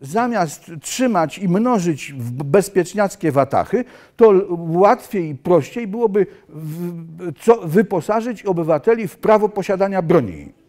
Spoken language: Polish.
zamiast trzymać i mnożyć bezpieczniackie watachy, to łatwiej i prościej byłoby wyposażyć obywateli w prawo posiadania broni.